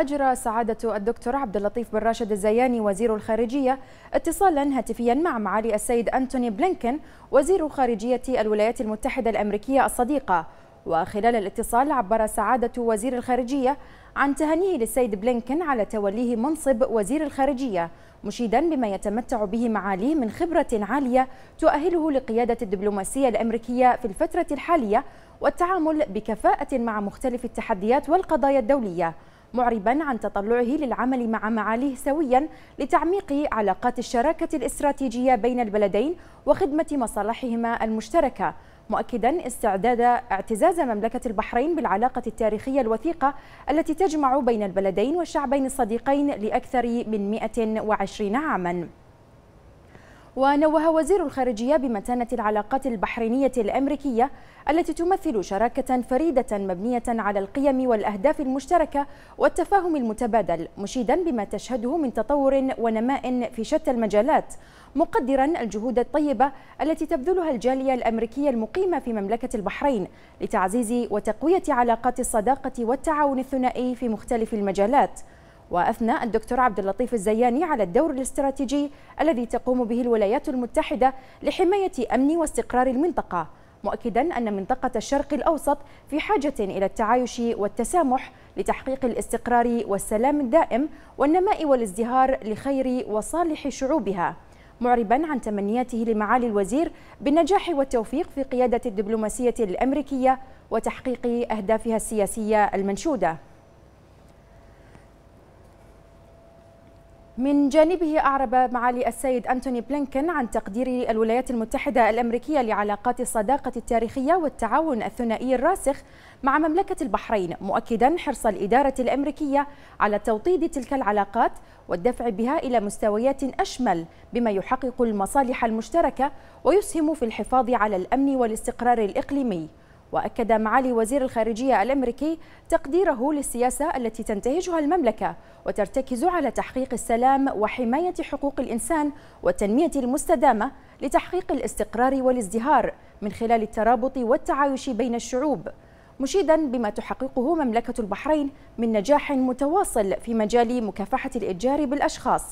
أجرى سعادة الدكتور عبد اللطيف بن راشد الزياني وزير الخارجية اتصالا هاتفيا مع معالي السيد أنتوني بلينكن وزير خارجية الولايات المتحدة الأمريكية الصديقة وخلال الاتصال عبر سعادة وزير الخارجية عن تهانيه للسيد بلينكن على توليه منصب وزير الخارجية مشيدا بما يتمتع به معاليه من خبرة عالية تؤهله لقيادة الدبلوماسية الأمريكية في الفترة الحالية والتعامل بكفاءة مع مختلف التحديات والقضايا الدولية معربا عن تطلعه للعمل مع معاليه سويا لتعميق علاقات الشراكة الاستراتيجية بين البلدين وخدمة مصالحهما المشتركة مؤكدا استعداد اعتزاز مملكة البحرين بالعلاقة التاريخية الوثيقة التي تجمع بين البلدين والشعبين الصديقين لأكثر من 120 عاماً ونوه وزير الخارجية بمتانة العلاقات البحرينية الأمريكية التي تمثل شراكة فريدة مبنية على القيم والأهداف المشتركة والتفاهم المتبادل مشيدا بما تشهده من تطور ونماء في شتى المجالات مقدرا الجهود الطيبة التي تبذلها الجالية الأمريكية المقيمة في مملكة البحرين لتعزيز وتقوية علاقات الصداقة والتعاون الثنائي في مختلف المجالات واثنى الدكتور عبد اللطيف الزياني على الدور الاستراتيجي الذي تقوم به الولايات المتحده لحمايه امن واستقرار المنطقه مؤكدا ان منطقه الشرق الاوسط في حاجه الى التعايش والتسامح لتحقيق الاستقرار والسلام الدائم والنماء والازدهار لخير وصالح شعوبها معربا عن تمنياته لمعالي الوزير بالنجاح والتوفيق في قياده الدبلوماسيه الامريكيه وتحقيق اهدافها السياسيه المنشوده من جانبه أعرب معالي السيد أنتوني بلينكن عن تقدير الولايات المتحدة الأمريكية لعلاقات الصداقة التاريخية والتعاون الثنائي الراسخ مع مملكة البحرين مؤكدا حرص الإدارة الأمريكية على توطيد تلك العلاقات والدفع بها إلى مستويات أشمل بما يحقق المصالح المشتركة ويسهم في الحفاظ على الأمن والاستقرار الإقليمي وأكد معالي وزير الخارجية الأمريكي تقديره للسياسة التي تنتهجها المملكة وترتكز على تحقيق السلام وحماية حقوق الإنسان والتنمية المستدامة لتحقيق الاستقرار والازدهار من خلال الترابط والتعايش بين الشعوب مشيدا بما تحققه مملكة البحرين من نجاح متواصل في مجال مكافحة الإتجار بالأشخاص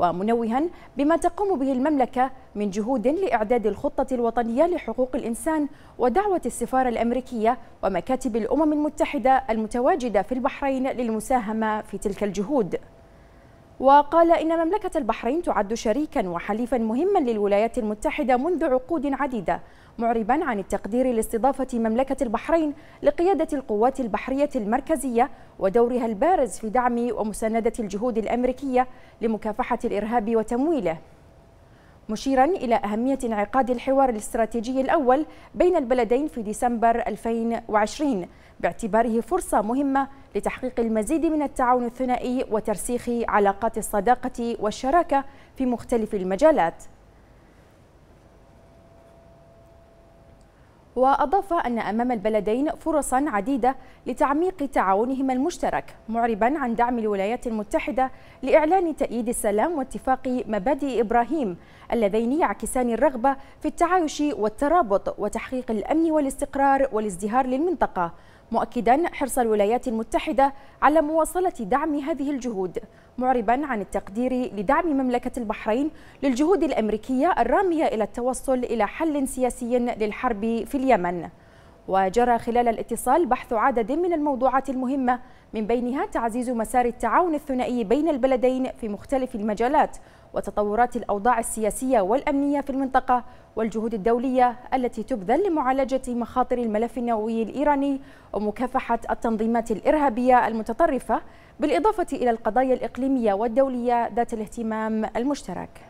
ومنوها بما تقوم به المملكة من جهود لإعداد الخطة الوطنية لحقوق الإنسان ودعوة السفارة الأمريكية ومكاتب الأمم المتحدة المتواجدة في البحرين للمساهمة في تلك الجهود وقال إن مملكة البحرين تعد شريكا وحليفا مهما للولايات المتحدة منذ عقود عديدة معربا عن التقدير لاستضافة مملكة البحرين لقيادة القوات البحرية المركزية ودورها البارز في دعم ومساندة الجهود الأمريكية لمكافحة الإرهاب وتمويله مشيرا إلى أهمية انعقاد الحوار الاستراتيجي الأول بين البلدين في ديسمبر 2020 باعتباره فرصة مهمة لتحقيق المزيد من التعاون الثنائي وترسيخ علاقات الصداقة والشراكة في مختلف المجالات وأضاف أن أمام البلدين فرصا عديدة لتعميق تعاونهما المشترك معربا عن دعم الولايات المتحدة لإعلان تأييد السلام واتفاق مبادئ إبراهيم اللذين يعكسان الرغبة في التعايش والترابط وتحقيق الأمن والاستقرار والازدهار للمنطقة مؤكدا حرص الولايات المتحدة على مواصلة دعم هذه الجهود معربا عن التقدير لدعم مملكة البحرين للجهود الأمريكية الرامية إلى التوصل إلى حل سياسي للحرب في اليمن وجرى خلال الاتصال بحث عدد من الموضوعات المهمة من بينها تعزيز مسار التعاون الثنائي بين البلدين في مختلف المجالات وتطورات الأوضاع السياسية والأمنية في المنطقة والجهود الدولية التي تبذل لمعالجة مخاطر الملف النووي الإيراني ومكافحة التنظيمات الإرهابية المتطرفة بالإضافة إلى القضايا الإقليمية والدولية ذات الاهتمام المشترك